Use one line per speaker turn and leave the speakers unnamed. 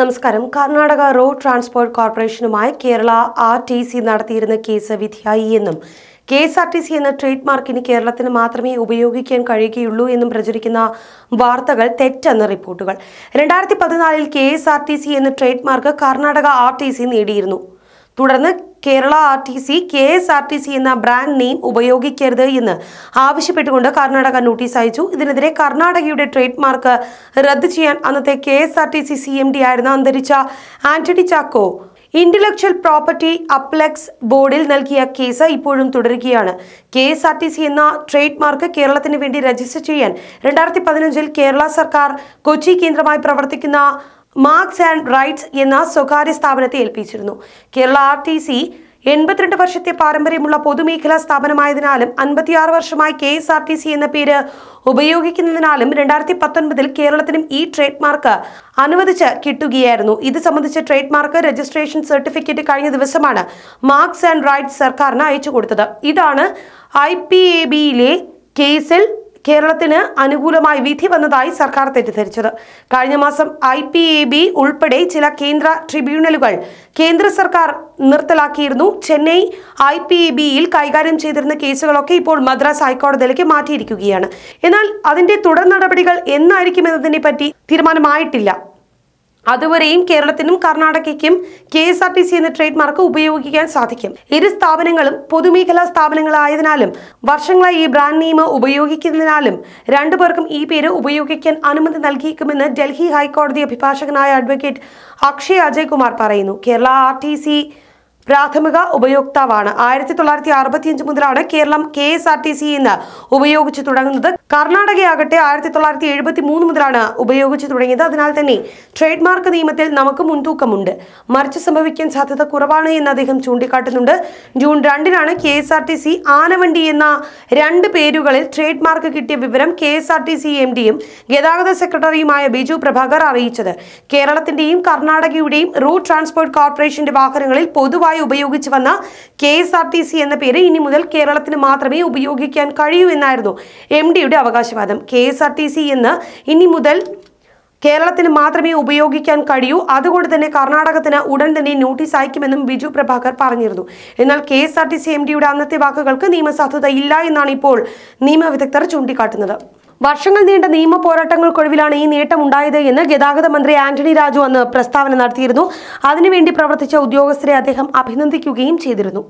നമസ്കാരം Karnataka road transport കോർപ്പറേഷനുമായി Kerala R T C നടത്തിയിരുന്ന കേസ് വിധിയായി എന്നും K S R T C എന്ന ട്രേഡ് മാർക്കിന് കേരളത്തിന് മാത്രമേ ഉപയോഗിക്കാൻ കഴിയുകയുള്ളൂ എന്നും പ്രചരിക്കുന്ന വാർത്തകൾ തെറ്റെന്ന റിപ്പോർട്ടുകൾ രണ്ടായിരത്തി പതിനാലിൽ K S R T C എന്ന trade mark Karnataka R T C നേടിയിരുന്നു തുടർന്ന് Kerala R T C K S R T C എന്ന ബ്രാൻഡ് നെയിം ഉപയോഗിക്കരുത് എന്ന് ആവശ്യപ്പെട്ടുകൊണ്ട് കർണാടക നോട്ടീസ് അയച്ചു ഇതിനെതിരെ കർണാടകയുടെ ട്രേഡ് മാർക്ക് റദ്ദ് ചെയ്യാൻ അന്നത്തെ K S R T C C M D ആയിരുന്ന അന്തരിച്ച Antony Chacko intellectual property appellate ബോർഡിൽ നൽകിയ കേസ് ഇപ്പോഴും തുടരുകയാണ് K S R T C എന്ന ട്രേഡ് മാർക്ക് കേരളത്തിന് വേണ്ടി രജിസ്റ്റർ ചെയ്യാൻ രണ്ടായിരത്തി പതിനഞ്ചിൽ കേരള സർക്കാർ കൊച്ചി കേന്ദ്രമായി പ്രവർത്തിക്കുന്ന മാർക്സ് ആൻഡ് റൈറ്റ്സ് എന്ന സ്വകാര്യ സ്ഥാപനത്തെ ഏൽപ്പിച്ചിരുന്നു കേരള ആർ ടി സി എൺപത്തിരണ്ട് വർഷത്തെ പാരമ്പര്യമുള്ള പൊതുമേഖലാ സ്ഥാപനമായതിനാലും അൻപത്തിയാറ് വർഷമായി K S R T C എന്ന പേര് ഉപയോഗിക്കുന്നതിനാലും രണ്ടായിരത്തി പത്തൊൻപതിൽ കേരളത്തിനും ഈ ട്രേഡ് മാർക്ക് അനുവദിച്ച് കിട്ടുകയായിരുന്നു ഇത് സംബന്ധിച്ച ട്രേഡ് മാർക്ക് രജിസ്ട്രേഷൻ സർട്ടിഫിക്കറ്റ് കഴിഞ്ഞ ദിവസമാണ് മാർക്സ് ആൻഡ് റൈറ്റ്സ് സർക്കാരിന് അയച്ചു കൊടുത്തത് ഇതാണ് ഐ പി എ ബിയിലെ കേസിൽ കേരളത്തിന് അനുകൂലമായി വിധി വന്നതായി സർക്കാർ തെറ്റിദ്ധരിച്ചത് കഴിഞ്ഞ മാസം ഐ പി എ ബി ഉൾപ്പെടെ ചില കേന്ദ്ര ട്രിബ്യൂണലുകൾ കേന്ദ്ര സർക്കാർ നിർത്തലാക്കിയിരുന്നു ചെന്നൈ ഐ പി എ ബിയിൽ കൈകാര്യം ചെയ്തിരുന്ന കേസുകളൊക്കെ ഇപ്പോൾ മദ്രാസ് ഹൈക്കോടതിയിലേക്ക് മാറ്റിയിരിക്കുകയാണ് എന്നാൽ അതിന്റെ തുടർ നടപടികൾ എന്നായിരിക്കും എന്നതിനെ പറ്റി തീരുമാനമായിട്ടില്ല അതുവരെയും കേരളത്തിനും കർണാടകയ്ക്കും K S R T C എന്ന ട്രേഡ് മാർക്ക് ഉപയോഗിക്കാൻ സാധിക്കും ഇരു സ്ഥാപനങ്ങളും പൊതുമേഖലാ സ്ഥാപനങ്ങളായതിനാലും വർഷങ്ങളായി ഈ ബ്രാൻഡ് നെയിം ഉപയോഗിക്കുന്നതിനാലും രണ്ടുപേർക്കും ഈ പേര് ഉപയോഗിക്കാൻ അനുമതി നൽകിയേക്കുമെന്ന് ഡൽഹി ഹൈക്കോടതി അഭിഭാഷകനായ അഡ്വക്കേറ്റ് അക്ഷയ് അജയ് കുമാർ പറയുന്നു കേരള ആർ ടി സി പ്രാഥമിക ഉപയോക്താവാണ് ആയിരത്തി തൊള്ളായിരത്തി അഞ്ച് മുതലാണ് Keralam K S R T C എന്ന് ഉപയോഗിച്ചു തുടങ്ങുന്നത് കർണാടകയാകട്ടെ ആയിരത്തി തൊള്ളായിരത്തി എഴുപത്തി മൂന്ന് മുതലാണ് ഉപയോഗിച്ചു തുടങ്ങിയത് അതിനാൽ തന്നെ ട്രേഡ് മാർക്ക് നിയമത്തിൽ നമുക്ക് മുൻതൂക്കമുണ്ട് മറിച്ച് സംഭവിക്കാൻ സാധ്യത കുറവാണ് എന്ന് അദ്ദേഹം ചൂണ്ടിക്കാട്ടുന്നുണ്ട് ജൂൺ രണ്ടിനാണ് K S R T C Aanavandi എന്ന രണ്ട് പേരുകളിൽ ട്രേഡ് മാർക്ക് കിട്ടിയ വിവരം K S R T C M ഡിയും ഗതാഗത സെക്രട്ടറിയുമായ ബിജു പ്രഭാകർ അറിയിച്ചത് കേരളത്തിന്റെയും കർണാടകയുടെയും റോഡ് ട്രാൻസ്പോർട്ട് കോർപ്പറേഷന്റെ വാഹനങ്ങളിൽ പൊതുവായ മുൻകാലങ്ങളായി ഉപയോഗിച്ചു വന്ന K S R T C എന്ന പേര് ഇനി മുതൽ കേരളത്തിന് മാത്രമേ ഉപയോഗിക്കാൻ കഴിയൂ എന്നായിരുന്നു എം ഡിയുടെ അവകാശവാദം K S R T C എന്ന് ഇനി മുതൽ കേരളത്തിന് മാത്രമേ ഉപയോഗിക്കാൻ കഴിയൂ അതുകൊണ്ട് തന്നെ കർണാടകത്തിന് ഉടൻ തന്നെ നോട്ടീസ് അയക്കുമെന്നും ബിജു പ്രഭാകർ പറഞ്ഞിരുന്നു എന്നാൽ K S R T C M ഡിയുടെ അന്നത്തെ വാക്കുകൾക്ക് നിയമസാധുത ഇല്ല എന്നാണ് ഇപ്പോൾ നിയമവിദഗ്ധർ ചൂണ്ടിക്കാട്ടുന്നത് വർഷങ്ങൾ നീണ്ട നിയമ പോരാട്ടങ്ങൾക്കൊഴിവിലാണ് ഈ നേട്ടം ഉണ്ടായത് എന്ന് ഗതാഗത മന്ത്രി ആന്റണി രാജു അന്ന് പ്രസ്താവന നടത്തിയിരുന്നു അതിനുവേണ്ടി പ്രവർത്തിച്ച ഉദ്യോഗസ്ഥരെ അദ്ദേഹം അഭിനന്ദിക്കുകയും ചെയ്തിരുന്നു